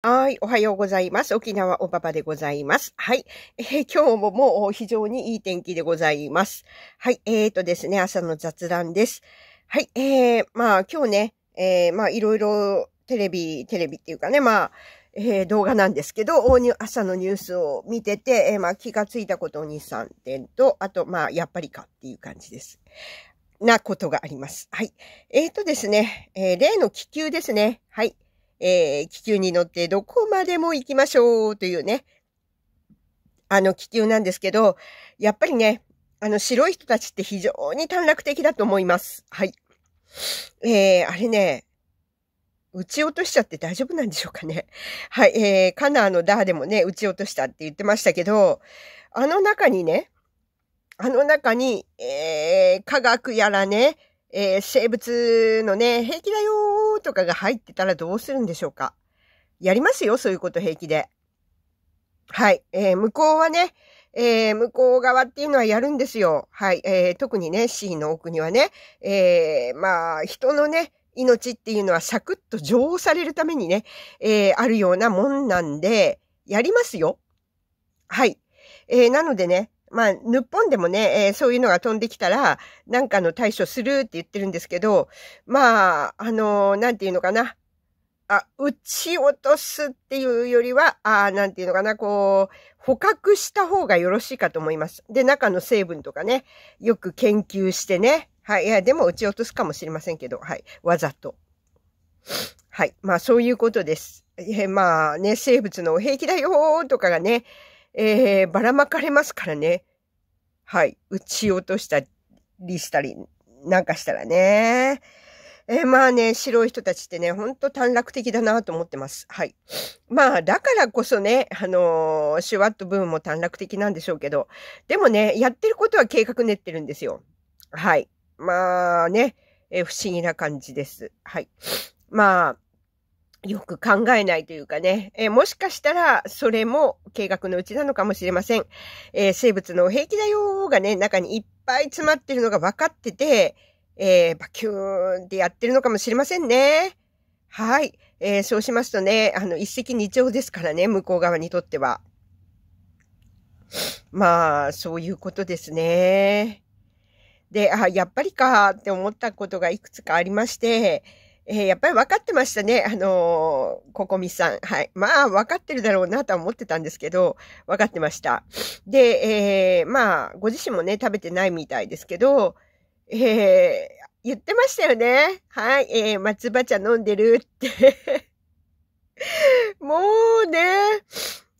はい。おはようございます。沖縄おばばでございます。はい。えー、今日ももう非常にいい天気でございます。はい。えーとですね、朝の雑談です。はい。えー、まあ今日ね、えー、まあいろいろテレビ、テレビっていうかね、まあ、えー、動画なんですけど、朝のニュースを見てて、えー、まあ気がついたことに3点と、あとまあやっぱりかっていう感じです。なことがあります。はい。えーとですね、えー、例の気球ですね。はい。えー、気球に乗ってどこまでも行きましょうというね、あの気球なんですけど、やっぱりね、あの白い人たちって非常に短絡的だと思います。はい。えー、あれね、撃ち落としちゃって大丈夫なんでしょうかね。はい、えー、カナーのダーでもね、撃ち落としたって言ってましたけど、あの中にね、あの中に、えー、科学やらね、えー、生物のね、平気だよーとかが入ってたらどうするんでしょうかやりますよ、そういうこと平気で。はい。えー、向こうはね、えー、向こう側っていうのはやるんですよ。はい。えー、特にね、C の奥にはね、えー、まあ、人のね、命っていうのはサクッと浄されるためにね、えー、あるようなもんなんで、やりますよ。はい。えー、なのでね、まあ、日本でもね、えー、そういうのが飛んできたら、なんかの対処するって言ってるんですけど、まあ、あのー、なんていうのかな。あ、撃ち落とすっていうよりは、あなんていうのかな、こう、捕獲した方がよろしいかと思います。で、中の成分とかね、よく研究してね。はい。いや、でも撃ち落とすかもしれませんけど、はい。わざと。はい。まあ、そういうことです。えー、まあね、生物の平兵器だよとかがね、えー、ばらまかれますからね。はい。撃ち落としたりしたりなんかしたらね。えー、まあね、白い人たちってね、ほんと短絡的だなと思ってます。はい。まあ、だからこそね、あのー、シュワットブームも短絡的なんでしょうけど、でもね、やってることは計画練ってるんですよ。はい。まあね、えー、不思議な感じです。はい。まあ、よく考えないというかね、えー、もしかしたらそれも計画のうちなのかもしれません。えー、生物の平気だよがね、中にいっぱい詰まってるのが分かってて、えー、バキューンってやってるのかもしれませんね。はい。えー、そうしますとね、あの、一石二鳥ですからね、向こう側にとっては。まあ、そういうことですね。で、あ、やっぱりかって思ったことがいくつかありまして、えー、やっぱり分かってましたね。あのー、ここみさん。はい。まあ、分かってるだろうなとは思ってたんですけど、分かってました。で、えー、まあ、ご自身もね、食べてないみたいですけど、えー、言ってましたよね。はい。えー、松葉茶飲んでるって もうね、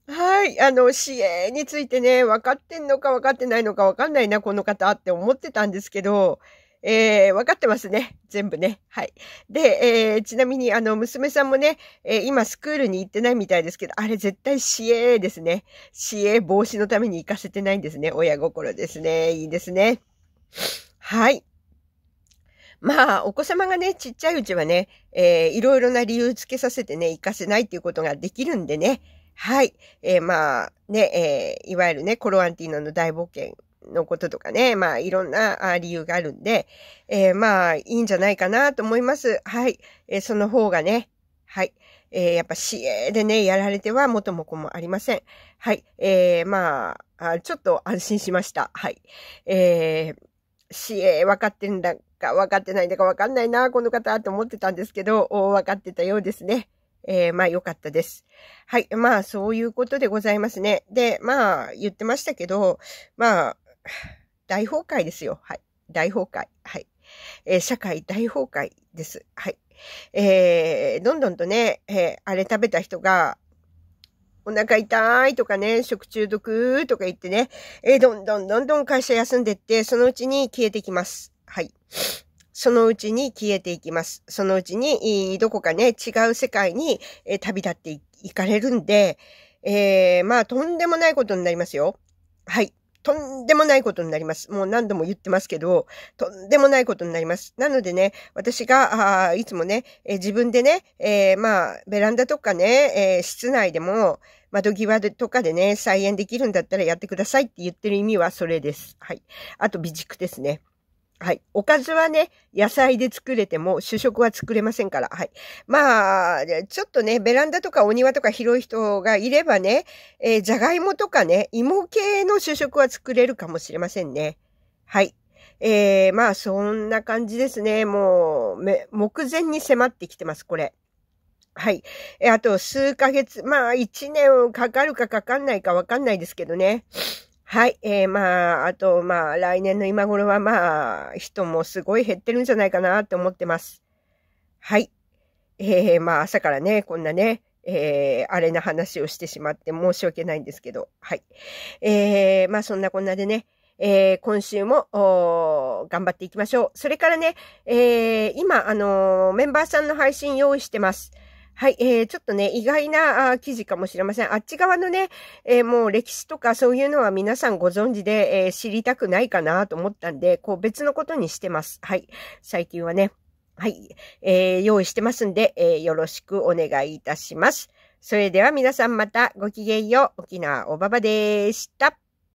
はい。あの、支援についてね、分かってんのか分かってないのか分かんないな、この方って思ってたんですけど、えー、わかってますね。全部ね。はい。で、えー、ちなみに、あの、娘さんもね、えー、今スクールに行ってないみたいですけど、あれ絶対市営ですね。市営防止のために行かせてないんですね。親心ですね。いいですね。はい。まあ、お子様がね、ちっちゃいうちはね、えー、いろいろな理由つけさせてね、行かせないっていうことができるんでね。はい。えー、まあ、ね、えー、いわゆるね、コロアンティーノの大冒険のこととかね、まあいろんな理由があるんで、えー、まあいいんじゃないかなと思います。はい。えー、その方がね、はい。えー、やっぱ市営でね、やられては元も子もありません。はい。えー、まあ、ちょっと安心しました。はい。えー、市営分かってんだか分かってないんだか分かんないな、この方と思ってたんですけど、分かってたようですね。えー、まあ良かったです。はい。まあそういうことでございますね。で、まあ言ってましたけど、まあ大崩壊ですよ。はい。大崩壊。はい。えー、社会大崩壊です。はい。えー、どんどんとね、えー、あれ食べた人が、お腹痛いとかね、食中毒とか言ってね、えー、どんどんどんどん会社休んでって、そのうちに消えてきます。はい。そのうちに消えていきます。そのうちに、どこかね、違う世界に、え旅立っていかれるんで、えー、まあ、とんでもないことになりますよ。はい。とんでもないことになります。もう何度も言ってますけど、とんでもないことになります。なのでね、私が、あいつもね、え自分でね、えー、まあ、ベランダとかね、えー、室内でも、窓際でとかでね、再演できるんだったらやってくださいって言ってる意味はそれです。はい。あと、備蓄ですね。はい。おかずはね、野菜で作れても主食は作れませんから。はい。まあ、ちょっとね、ベランダとかお庭とか広い人がいればね、えー、じゃがいもとかね、芋系の主食は作れるかもしれませんね。はい。えー、まあ、そんな感じですね。もう、目前に迫ってきてます、これ。はい。え、あと数ヶ月、まあ、一年かかるかかかんないかわかんないですけどね。はい。えー、まあ、あと、まあ、来年の今頃は、まあ、人もすごい減ってるんじゃないかなって思ってます。はい。えー、まあ、朝からね、こんなね、えー、あれな話をしてしまって申し訳ないんですけど、はい。えー、まあ、そんなこんなでね、えー、今週も、頑張っていきましょう。それからね、えー、今、あのー、メンバーさんの配信用意してます。はい、えー、ちょっとね、意外なあ記事かもしれません。あっち側のね、えー、もう歴史とかそういうのは皆さんご存知で、えー、知りたくないかなと思ったんで、こう別のことにしてます。はい、最近はね。はい、えー、用意してますんで、えー、よろしくお願いいたします。それでは皆さんまたごきげんよう。沖縄おばばでした。